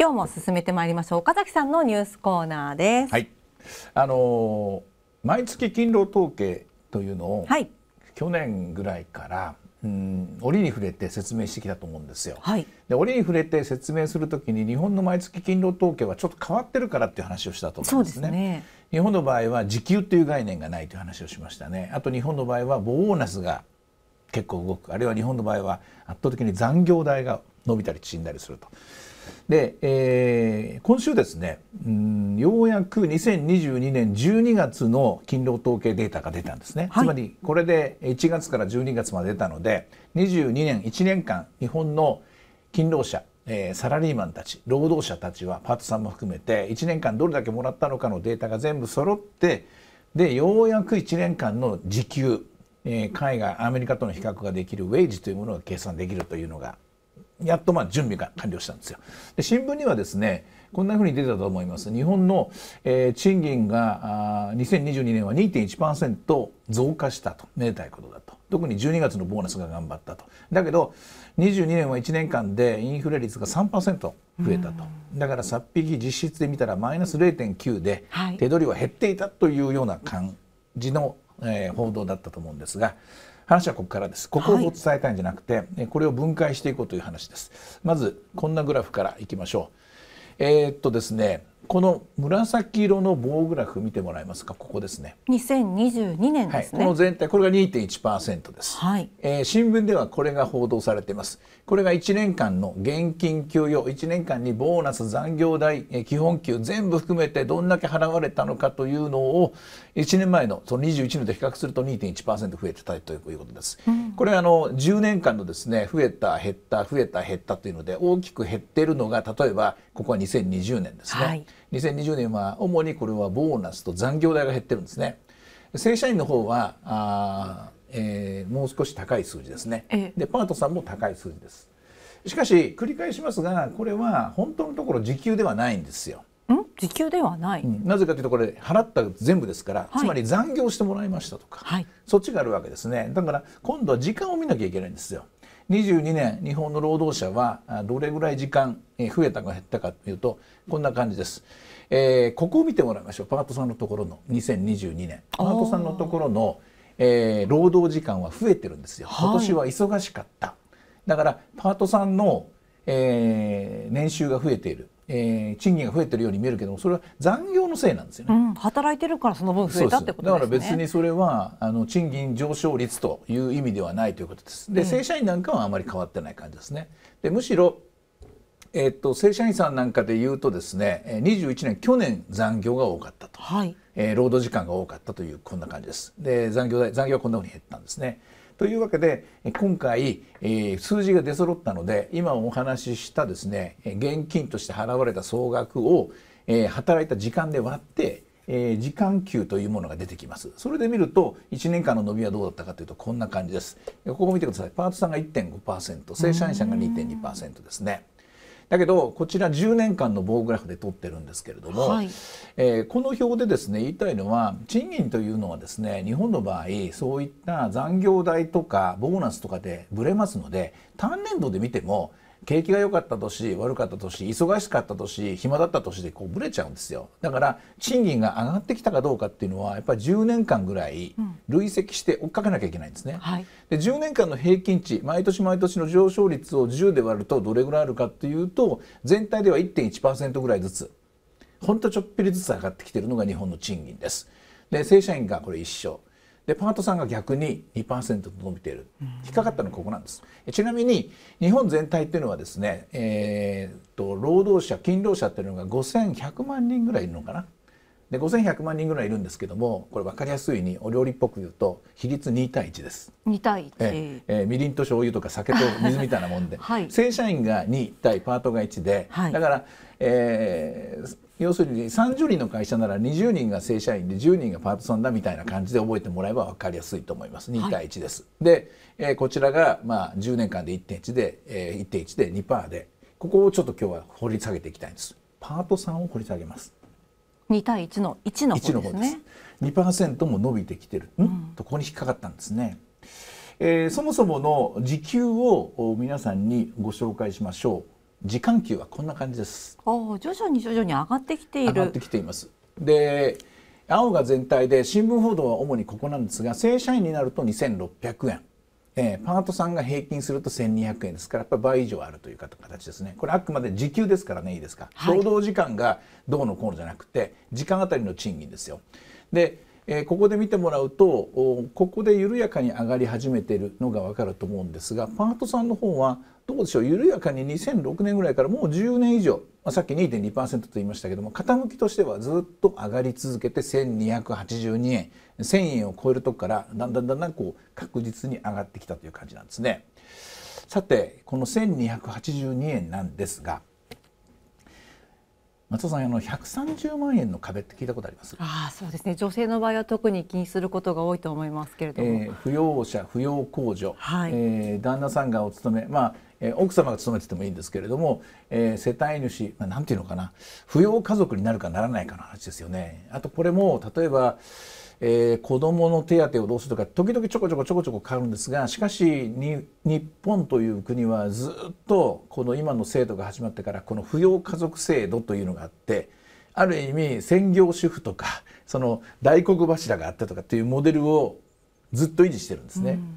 今日も進めてまいりましょう岡崎さんのニュースコーナーです。はい、あの毎月勤労統計というのを、はい、去年ぐらいからうん折に触れて説明してきたと思うんですよ。はい、で折に触れて説明するときに日本の毎月勤労統計はちょっと変わってるからっていう話をしたと思うんですね。すね日本の場合は時給という概念がないという話をしましたね。あと日本の場合はボーナスが結構動くあるいは日本の場合は圧倒的に残業代が伸びたり縮んだりすると。で、えー、今週ですね、うん、ようやく2022年12月の勤労統計データが出たんですね、はい、つまりこれで1月から12月まで出たので22年1年間日本の勤労者、えー、サラリーマンたち労働者たちはパートさんも含めて1年間どれだけもらったのかのデータが全部揃ってでようやく1年間の時給、えー、海外アメリカとの比較ができるウェイジというものが計算できるというのがやっとまあ準備が完了したんですよ。で新聞にはですねこんなふうに出たと思います。日本の、えー、賃金があ2022年は2.1%増加したとめでたいことだと特に12月のボーナスが頑張ったとだけど22年は1年間でインフレ率が3%増えたと、だからさっぴき実質で見たらマイナス0.9で、手取りは減っていたというような感じの、えー、報道だったと思うんですが話はここからですここを伝えたいんじゃなくて、はい、これを分解していこうという話ですまずこんなグラフからいきましょうえー、っとですねこの紫色の棒グラフ見てもらえますかここですね二千二十二年ですね、はい、この全体これが二点一パーセントです、はいえー、新聞ではこれが報道されていますこれが一年間の現金給与一年間にボーナス残業代、えー、基本給全部含めてどんだけ払われたのかというのを一年前のその二十一年と比較すると二点一パーセント増えてたということです、うん、これあの十年間のですね増えた減った増えた減ったというので大きく減っているのが例えばここは二千二十年ですね、はい2020年は主にこれはボーナスと残業代が減ってるんですね。正社員の方はあ、えー、もう少し高い数字ですね。でパートさんも高い数字です。しかし繰り返しますがこれは本当のところ時給ではないんですよ。ん時給ではない、うん、なぜかというとこれ払った全部ですから、はい、つまり残業してもらいましたとか、はい、そっちがあるわけですねだから今度は時間を見なきゃいけないんですよ22年日本の労働者はどれぐらい時間増えたか減ったかというとこんな感じです、えー、ここを見てもらいましょうパートさんのところの2022年パートさんのところの、えー、労働時間は増えてるんですよ今年は忙しかった、はい、だからパートさんの、えー、年収が増えているえー、賃金が増えてるように見えるけどもそれは残業のせいなんですよね、うん、働いてるからその分増えたってこと、ね、だから別にそれはあの賃金上昇率という意味ではないということですで、正社員なんかはあまり変わってない感じですねでむしろえー、っと、正社員さんなんかで言うとですね21年去年残業が多かったと、はいえー、労働時間が多かったというこんな感じですで残業残業はこんなふうに減ったんですね。というわけで今回数字が出揃ったので今お話ししたですね現金として払われた総額を働いた時間で割って時間給というものが出てきますそれで見ると1年間の伸びはどうだったかというとこんな感じですここ見てくださいパートさんが1.5%正社員さんが2.2%ですねだけどこちら10年間の棒グラフで取ってるんですけれども、はい、えー、この表でですね言いたいのは賃金というのはですね日本の場合そういった残業代とかボーナスとかでぶれますので単年度で見ても景気が良かった年悪かった年忙しかった年暇だった年でこうぶれちゃうんですよだから賃金が上がってきたかどうかっていうのはやっぱり10年間ぐらい累積して追っかけなきゃいけないんですね、うんはい、で10年間の平均値毎年毎年の上昇率を10で割るとどれぐらいあるかっていうと全体では1.1%ぐらいずつほんとちょっぴりずつ上がってきてるのが日本の賃金ですで正社員がこれ一緒でパートさんが逆に2%と伸びている、引っかかったのはここなんです。ちなみに日本全体っていうのはですね、えー、と労働者勤労者っていうのが5100万人ぐらいいるのかなで5100万人ぐらいいるんですけどもこれ分かりやすいにお料理っぽく言うと比率2対1です。2対1、ええー、みりんと醤油とか酒と水みたいなもんで、はい、正社員が2対パートが1で、はい、だから、えー、要するに30人の会社なら20人が正社員で10人がパートさんだみたいな感じで覚えてもらえば分かりやすいと思います2対1です。はい、で、えー、こちらが、まあ、10年間で1.1で、えー、1.1で2%でここをちょっと今日は掘り下げていきたいんです。パートさんを掘り下げます2対1の1の方ですね。2%も伸びてきてる、うん、とここに引っかかったんですね。えー、そもそもの時給を皆さんにご紹介しましょう。時間給はこんな感じです。お徐々に徐々に上がってきている。上がってきています。で、青が全体で新聞報道は主にここなんですが、正社員になると2600円。えー、パートさんが平均すると1200円ですからやっぱ倍以上あるという形ですねこれあくまで時給ですからねいいですか、はい、労働時間がどうのこうのじゃなくて時間あたりの賃金ですよ。でえー、ここで見てもらうとここで緩やかに上がり始めているのが分かると思うんですがパートさんの方はどうでしょう緩やかに2006年ぐらいからもう10年以上、まあ、さっき2.2%と言いましたけども傾きとしてはずっと上がり続けて1282円1,000円を超えるとこからだんだんだんだんこう確実に上がってきたという感じなんですね。さてこの1,282円なんですが松尾さんあの130万円の壁って聞いたことありますあそうですね女性の場合は特に気にすることが多いと思いますけれども、えー、扶養者扶養控除、はい、えー、旦那さんがお勤めまあ、え奥様が勤めててもいいんですけれども、えー、世帯主、まあ、なんていうのかな扶養家族になるかならないかの話ですよねあとこれも例えばえー、子どもの手当をどうするか時々ちょこちょこちょこちょこ変わるんですがしかしに日本という国はずっとこの今の制度が始まってからこの扶養家族制度というのがあってある意味専業主婦とかその大黒柱があってとかっていうモデルをずっと維持してるんですね。うん、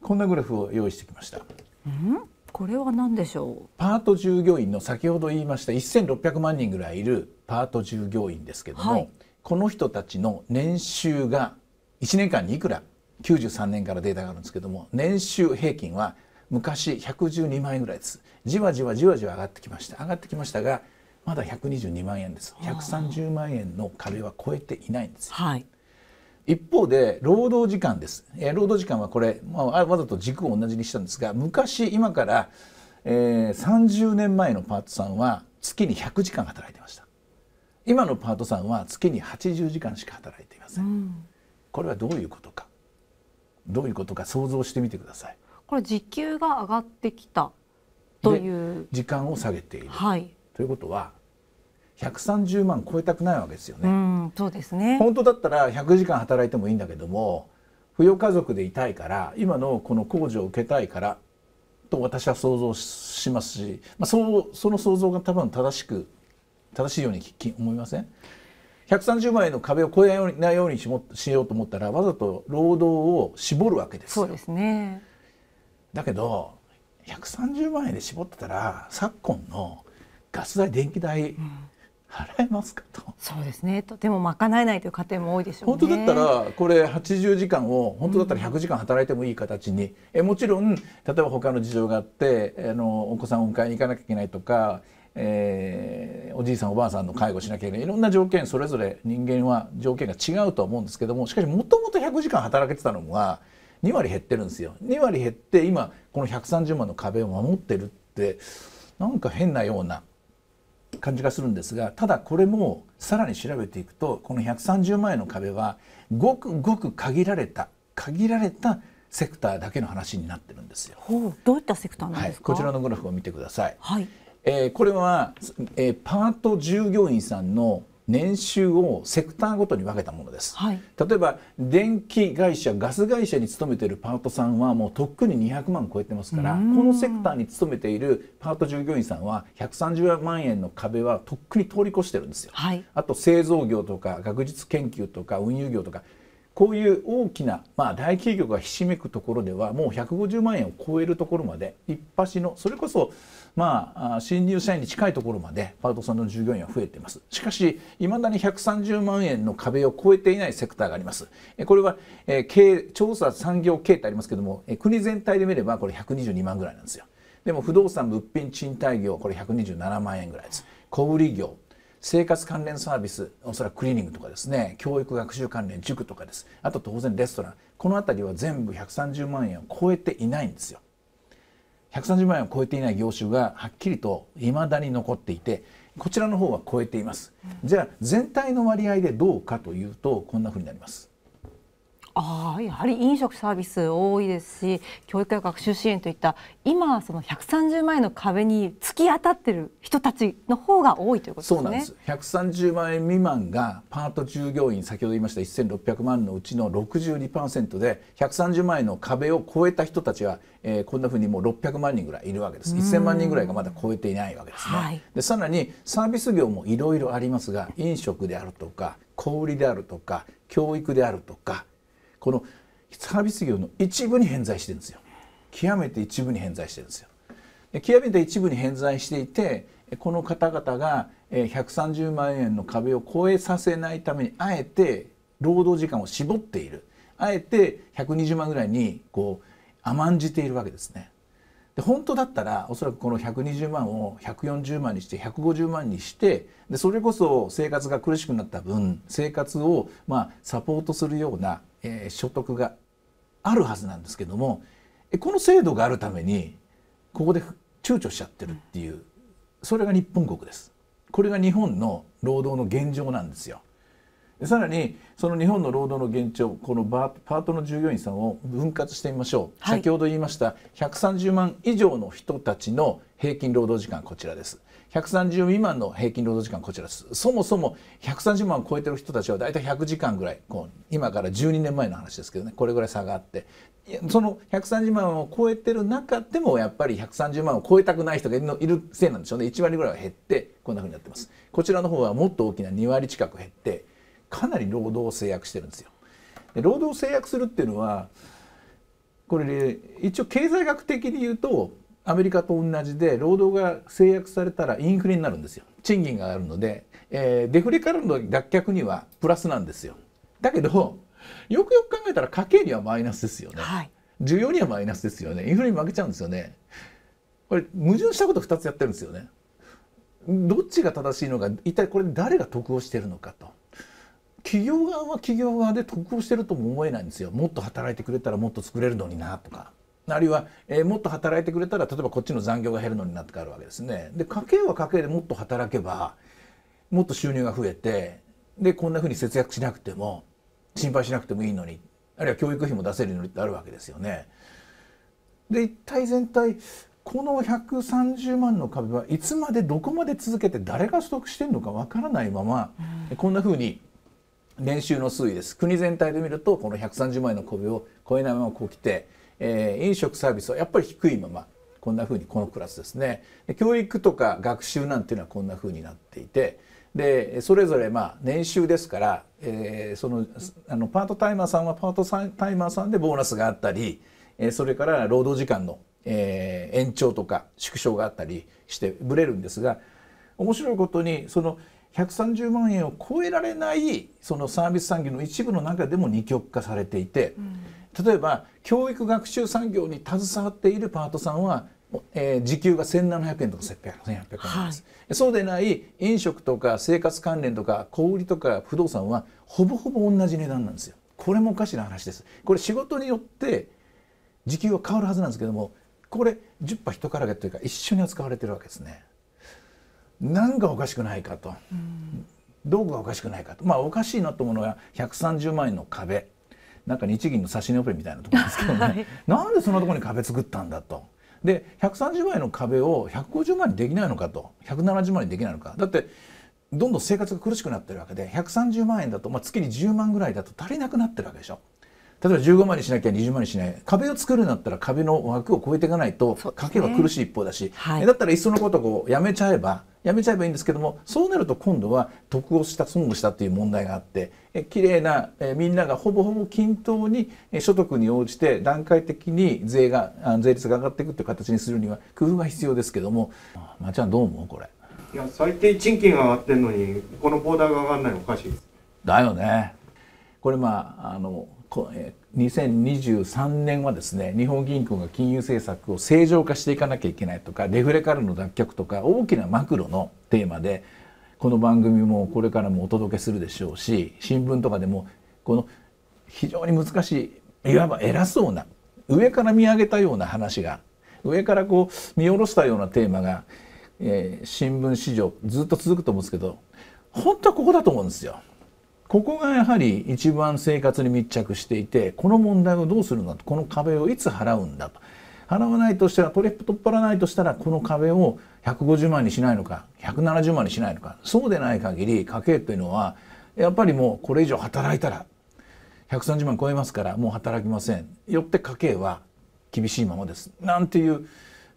こんなグラフを用意してきました。うんこれは何でしょうパート従業員の先ほど言いました1600万人ぐらいいるパート従業員ですけども、はい、この人たちの年収が1年間にいくら93年からデータがあるんですけども年収平均は昔112万円ぐらいですじわじわじわじわ上がってきました上がってきましたがまだ122万円です130万円の壁は超えていないんです、はい、一方で労働時間です、え労働時間はこれ、まあ、わざと軸を同じにしたんですが昔今から、えー、30年前のパートさんは月に100時間働いてました今のパートさんは月に80時間しか働いていません、うん、これはどういうことかどういうことか想像してみてくださいこれ時給が上がってきたという時間を下げている、はい、ということは130万超えたくないわけですよね、うん、そうですね本当だったら100時間働いてもいいんだけども扶養家族でいたいから今のこの控除を受けたいからと私は想像しますし、まあ、そうその想像が多分正しく正しいようにき思いません130万円の壁を超えないようにしもしようと思ったらわざと労働を絞るわけですそうですねだけど130万円で絞ってたら昨今のガス代電気代、払えますかと、そうですねとても賄えないという家庭も多いでしょう、ね、本当だったらこれ80時間を本当だったら100時間働いてもいい形に、えもちろん例えば他の事情があってあのお子さんを迎えに行かなきゃいけないとかえー、おじいさんおばあさんの介護しなきゃいけないいろんな条件それぞれ人間は条件が違うとは思うんですけどもしかしもともと100時間働けてたのが2割減ってるんですよ2割減って今この130万の壁を守ってるってなんか変なような感じがするんですがただこれもさらに調べていくとこの130万円の壁はごくごく限られた限られたセクターだけの話になってるんですよ。どういったセクターなんですか、はい、こちらのグラフを見てください。はい、えー、これは、えー、パート従業員さんの年収をセクターごとに分けたものです、はい、例えば電気会社ガス会社に勤めているパートさんはもうとっくに200万超えてますからこのセクターに勤めているパート従業員さんは130万円の壁はとっくに通り越してるんですよ、はい、あと製造業とか学術研究とか運輸業とかこういう大きな、まあ、大企業がひしめくところではもう150万円を超えるところまで一発のそれこそまあ、新入社員に近いところまでパートさんの従業員は増えていますしかしいまだに130万円の壁を超えていないセクターがありますこれは、え経調査産業経ってありますけども、え国全体で見ればこれ122万ぐらいなんですよでも不動産物品賃貸業これ127万円ぐらいです小売業生活関連サービスおそらくクリーニングとかですね教育学習関連塾とかですあと当然レストランこの辺りは全部130万円を超えていないんですよ130万円を超えていない業種がはっきりといまだに残っていてこちらの方は超えていますじゃあ全体の割合でどうかというとこんなふうになりますあやはり飲食サービス多いですし教育や学習支援といった今その130万円の壁に突き当たってる人たちの方が多いということですね。そうなんです130万円未満がパート従業員先ほど言いました1600万のうちの62%で130万円の壁を超えた人たちは、えー、こんなふうにもう600万人ぐらいいるわけです1000万人ぐらいがまだ超えていないわけですね。はい、でさらにサービス業もいろいろありますが飲食であるとか小売であるとか教育であるとかこのサービス業の一部に偏在してるんですよ極めて一部に偏在してるんですよで極めて一部に偏在していてこの方々が130万円の壁を超えさせないためにあえて労働時間を絞っているあえて120万ぐらいにこう甘んじているわけですね。で本当だったらおそらくこの120万を140万にして150万にしてでそれこそ生活が苦しくなった分生活をまあサポートするようなえー、所得があるはずなんですけどもこの制度があるためにここで躊躇しちゃってるっていうそれが日本国です。これが日本の労働の現状なんですよ。さらにその日本の労働の現状このパートの従業員さんを分割してみましょう、はい、先ほど言いました130万以上の人たちの平均労働時間こちらです130未満の平均労働時間こちらですそもそも130万を超えてる人たちは大体100時間ぐらいこう今から12年前の話ですけどねこれぐらい差があってその130万を超えてる中でもやっぱり130万を超えたくない人がいるせいなんでしょうね1割ぐらいは減ってこんなふうになってますこちらの方はもっと大きな2割近く減ってかなり労働を制約してるんですよで労働を制約するっていうのはこれ、一応経済学的に言うとアメリカと同じで労働が制約されたらインフレになるんですよ賃金があるので、えー、デフレからの脱却にはプラスなんですよだけどよくよく考えたら家計にはマイナスですよね、はい、需要にはマイナスですよねインフレに負けちゃうんですよねこれ矛盾したこと2つやってるんですよねどっちが正しいのか一体これ誰が得をしてるのかと企業側は企業側で得をしてるとも思えないんですよもっと働いてくれたらもっと作れるのになとかあるいは、えー、もっと働いてくれたら例えばこっちの残業が減るのになってくるわけですね。で家計は家計でもっと働けばもっと収入が増えてでこんなふうに節約しなくても心配しなくてもいいのにあるいは教育費も出せるのにってあるわけですよね。で一体全体この130万の壁はいつまでどこまで続けて誰が取得してるのかわからないまま、うん、こんなふうに年収の推移です国全体で見るとこの130万円の壁を超えないままこう来てえー、飲食サービスはやっぱり低いままこんなふうにこのクラスですね教育とか学習なんていうのはこんなふうになっていてでそれぞれまあ年収ですから、えー、そのあのパートタイマーさんはパートタイマーさんでボーナスがあったり、えー、それから労働時間の、えー、延長とか縮小があったりしてブレるんですが面白いことにその130万円を超えられないそのサービス産業の一部の中でも二極化されていて。うん例えば教育学習産業に携わっているパートさんは、えー、時給が1700円とか1800円です、はい、そうでない飲食とか生活関連とか小売とか不動産はほぼほぼ同じ値段なんですよこれもおかしな話ですこれ仕事によって時給は変わるはずなんですけどもこれ10羽一からげというか一緒に扱われてるわけですね何かおかしくないかと、うん、どこがおかしくないかとまあおかしいなと思うのは130万円の壁なんか日銀の指し値オペみたいなところですけどね、はい、なんでそんなところに壁作ったんだと。で130万円の壁を150万にできないのかと170万円にできないのかだってどんどん生活が苦しくなってるわけで130万円だと、まあ、月に10万ぐらいだと足りなくなってるわけでしょ。例えば15万にしなきゃ20万にしない壁を作るんだったら壁の枠を超えていかないと家計は苦しい一方だし、ねはい、だったらいっそのことをやめちゃえばやめちゃえばいいんですけどもそうなると今度は得をした損をしたという問題があってきれいなみんながほぼほぼ均等に所得に応じて段階的に税が税率が上がっていくという形にするには工夫が必要ですけどもまあ、ちゃんどう思うこれいや最低賃金が上がってるのにこのボーダーが上がらないのおかしいですだよねこれまああの2023年はですね日本銀行が金融政策を正常化していかなきゃいけないとかデフレからの脱却とか大きなマクロのテーマでこの番組もこれからもお届けするでしょうし新聞とかでもこの非常に難しいいわば偉そうな上から見上げたような話が上からこう見下ろしたようなテーマが、えー、新聞史上ずっと続くと思うんですけど本当はここだと思うんですよ。ここがやはり一番生活に密着していてこの問題をどうするんだとこの壁をいつ払うんだと払わないとしたら取プ取っ払わないとしたらこの壁を150万にしないのか170万にしないのかそうでない限り家計というのはやっぱりもうこれ以上働いたら130万超えますからもう働きませんよって家計は厳しいままですなんていう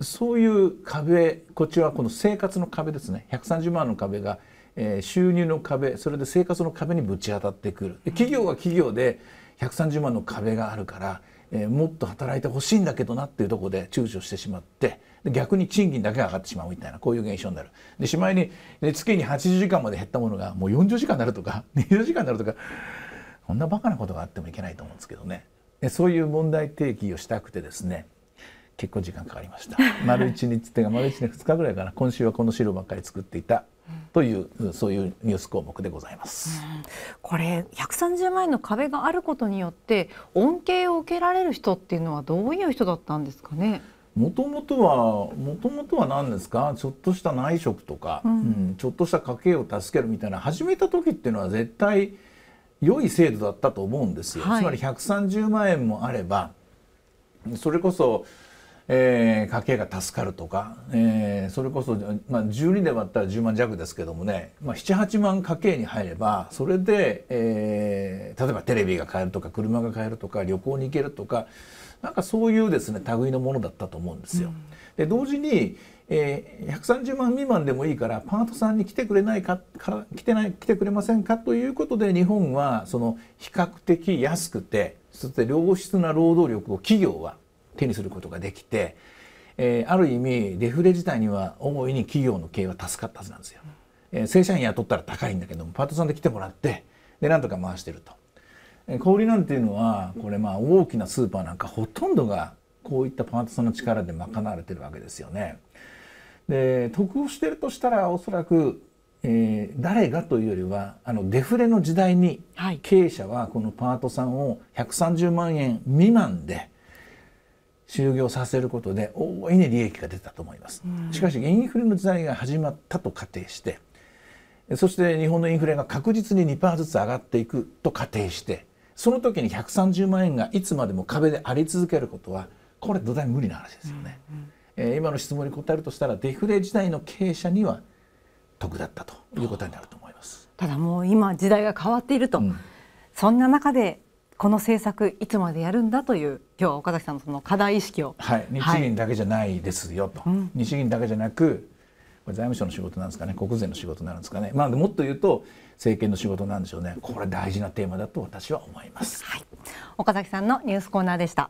そういう壁こっちはこの生活の壁ですね130万の壁がえー、収入の壁それで生活の壁にぶち当たってくる企業は企業で130万の壁があるから、えー、もっと働いてほしいんだけどなっていうところで躊躇してしまって逆に賃金だけが上がってしまうみたいなこういう現象になるでしまいに、月に80時間まで減ったものがもう40時間になるとか20 時間になるとかこんなバカなことがあってもいけないと思うんですけどねそういう問題提起をしたくてですね結構時間かかりました 丸1日っていうか丸1日2日ぐらいかな今週はこの資料ばっかり作っていたという、うん、そういうニュース項目でございます、これ130万円の壁があることによって恩恵を受けられる人っていうのはどういう人だったんですかねもともとはもともとは何ですかちょっとした内職とか、うん、うん、ちょっとした家計を助けるみたいな始めた時っていうのは絶対良い制度だったと思うんですよ、はい、つまり130万円もあればそれこそえー、家計が助かるとか、えー、それこそ、まあ、12で割ったら10万弱ですけどもね、まあ、78万家計に入ればそれで、えー、例えばテレビが買えるとか車が買えるとか旅行に行けるとかなんかそういうですね類のものだったと思うんですよ。うん、で同時にえー、130万未満でもいいからパートさんに来てくれないかか来てない来てくれませんかということで日本はその比較的安くてそして良質な労働力を企業は手にすることができて、えー、ある意味デフレ自体には大いに企業の経営は助かったはずなんですよ。えー、正社員雇ったら高いんだけどもパートさんで来てもらってでなんとか回してると。えー、小売なんていうのはこれまあ大きなスーパーなんかほとんどがこういったパートさんの力で賄われてるわけですよね。で得をしてるとしたらおそらく、えー、誰がというよりはあのデフレの時代に経営者はこのパートさんを130万円未満で就業させることで大いに利益が出たと思います、うん、しかしインフレの時代が始まったと仮定してそして日本のインフレが確実に2%ずつ上がっていくと仮定してその時に130万円がいつまでも壁であり続けることはこれ土台無理な話ですよね、うんうん、えー、今の質問に答えるとしたらデフレ時代の経営者には得だったということになると思いますただもう今時代が変わっていると、うん、そんな中でこの政策いつまでやるんだという今日は岡崎さんのその課題意識を、はい、日銀だけじゃないですよと、うん、日銀だけじゃなく財務省の仕事なんですかね国税の仕事なんですかね、まあ、もっと言うと政権の仕事なんでしょうねこれ大事なテーマだと私は思います、はい、岡崎さんのニュースコーナーでした。